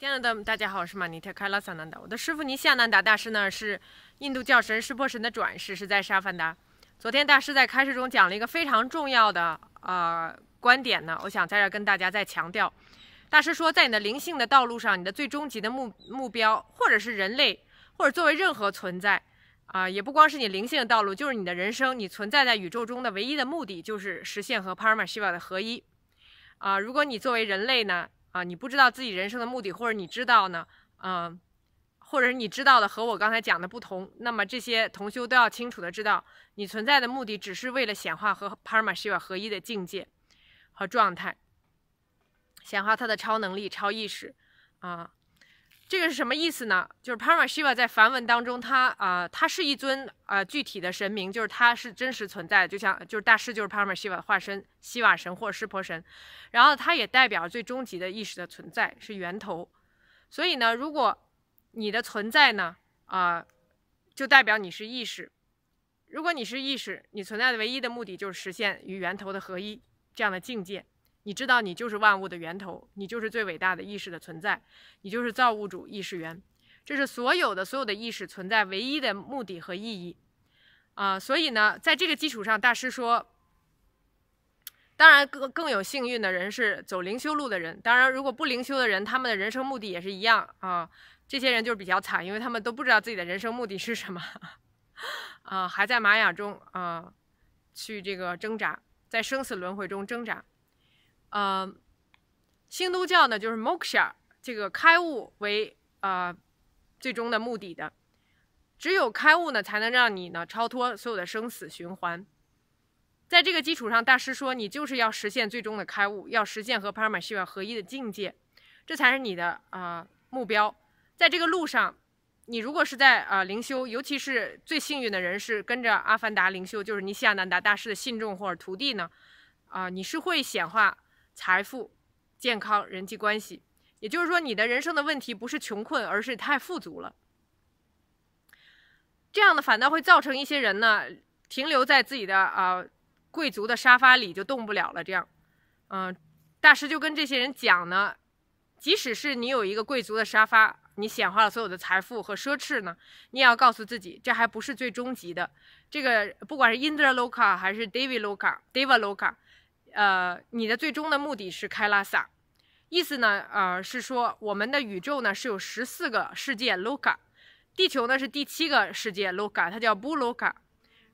亲的大家好，我是玛尼特卡拉萨南达。我的师傅尼夏南达大师呢，是印度教神湿婆神的转世，是在沙凡达。昨天大师在开始中讲了一个非常重要的呃观点呢，我想在这跟大家再强调。大师说，在你的灵性的道路上，你的最终极的目目标，或者是人类，或者作为任何存在啊，也不光是你灵性的道路，就是你的人生，你存在在宇宙中的唯一的目的，就是实现和帕尔玛西瓦的合一啊。如果你作为人类呢，啊，你不知道自己人生的目的，或者你知道呢？嗯，或者是你知道的和我刚才讲的不同，那么这些同修都要清楚的知道，你存在的目的只是为了显化和帕尔 r a m 合一的境界和状态，显化他的超能力、超意识啊。这个是什么意思呢？就是 p a r a m a h i v a 在梵文当中，它啊，它是一尊呃具体的神明，就是它是真实存在，就像就是大师就是 p a r a m a h i v a 化身，希瓦神或湿婆神，然后它也代表最终极的意识的存在，是源头。所以呢，如果你的存在呢啊，就代表你是意识。如果你是意识，你存在的唯一的目的就是实现与源头的合一这样的境界。你知道，你就是万物的源头，你就是最伟大的意识的存在，你就是造物主意识源，这是所有的所有的意识存在唯一的目的和意义，啊，所以呢，在这个基础上，大师说，当然更更有幸运的人是走灵修路的人，当然，如果不灵修的人，他们的人生目的也是一样啊，这些人就是比较惨，因为他们都不知道自己的人生目的是什么，啊，还在玛雅中啊去这个挣扎，在生死轮回中挣扎。呃，新都教呢，就是 moksha 这个开悟为呃最终的目的的，只有开悟呢，才能让你呢超脱所有的生死循环。在这个基础上，大师说，你就是要实现最终的开悟，要实现和 p a r a m s h a 合一的境界，这才是你的啊目标。在这个路上，你如果是在啊灵修，尤其是最幸运的人是跟着阿凡达灵修，就是尼西亚南达大师的信众或者徒弟呢，啊，你是会显化。财富、健康、人际关系，也就是说，你的人生的问题不是穷困，而是太富足了。这样的反倒会造成一些人呢，停留在自己的啊贵族的沙发里就动不了了。这样，嗯，大师就跟这些人讲呢，即使是你有一个贵族的沙发，你显化了所有的财富和奢侈呢，你也要告诉自己，这还不是最终极的。这个不管是 Indra Loka 还是 Devi Loka，Deva Loka，Deva Loka。呃，你的最终的目的是开拉萨，意思呢，呃，是说我们的宇宙呢是有十四个世界 loka，地球呢是第七个世界 loka，它叫布 loka，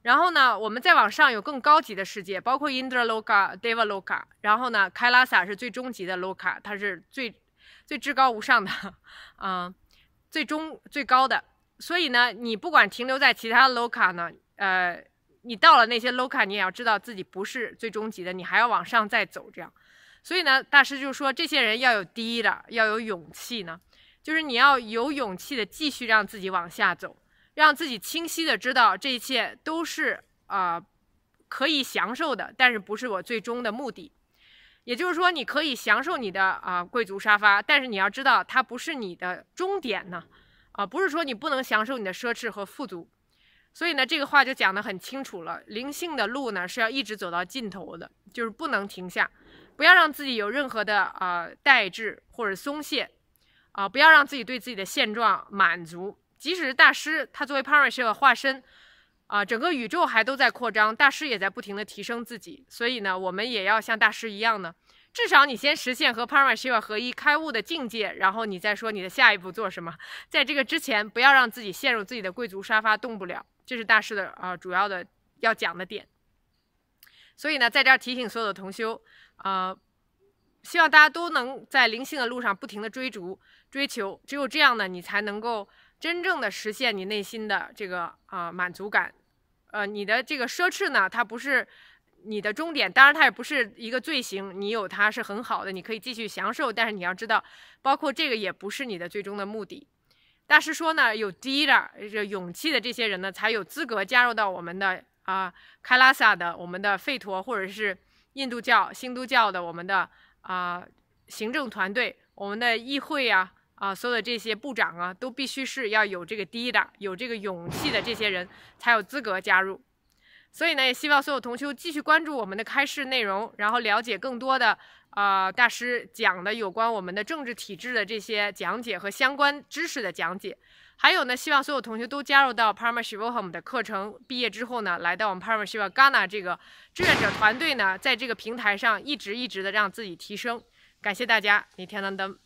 然后呢，我们再往上有更高级的世界，包括 indra loka，deva loka，然后呢，开拉萨是最终级的 loka，它是最最至高无上的，嗯，最终最高的，所以呢，你不管停留在其他 loka 呢，呃。你到了那些 low a 你也要知道自己不是最终级的，你还要往上再走，这样。所以呢，大师就说，这些人要有低的，要有勇气呢，就是你要有勇气的继续让自己往下走，让自己清晰的知道这一切都是啊可以享受的，但是不是我最终的目的。也就是说，你可以享受你的啊贵族沙发，但是你要知道它不是你的终点呢。啊，不是说你不能享受你的奢侈和富足。所以呢，这个话就讲得很清楚了。灵性的路呢是要一直走到尽头的，就是不能停下，不要让自己有任何的啊代志或者松懈，啊不要让自己对自己的现状满足。即使是大师，他作为 p a r a m e s h i r a 化身，啊整个宇宙还都在扩张，大师也在不停的提升自己。所以呢，我们也要像大师一样呢，至少你先实现和 p a r a m e s h v r a 合一开悟的境界，然后你再说你的下一步做什么。在这个之前，不要让自己陷入自己的贵族沙发，动不了。这是大师的啊，主要的要讲的点。所以呢，在这儿提醒所有的同修啊，希望大家都能在灵性的路上不停的追逐、追求。只有这样呢，你才能够真正的实现你内心的这个啊满足感。呃，你的这个奢侈呢，它不是你的终点，当然它也不是一个罪行。你有它是很好的，你可以继续享受。但是你要知道，包括这个也不是你的最终的目的。大师说呢，有一的这勇气的这些人呢，才有资格加入到我们的啊，开拉萨的我们的吠陀或者是印度教、新都教的我们的啊行政团队，我们的议会啊啊，所有的这些部长啊，都必须是要有这个低的，有这个勇气的这些人才有资格加入。所以呢，也希望所有同学继续关注我们的开示内容，然后了解更多的，呃，大师讲的有关我们的政治体制的这些讲解和相关知识的讲解。还有呢，希望所有同学都加入到 p a r m a s h i v a m 的课程，毕业之后呢，来到我们 p a r m a s h i v a m Ghana 这个志愿者团队呢，在这个平台上一直一直的让自己提升。感谢大家，你天能灯。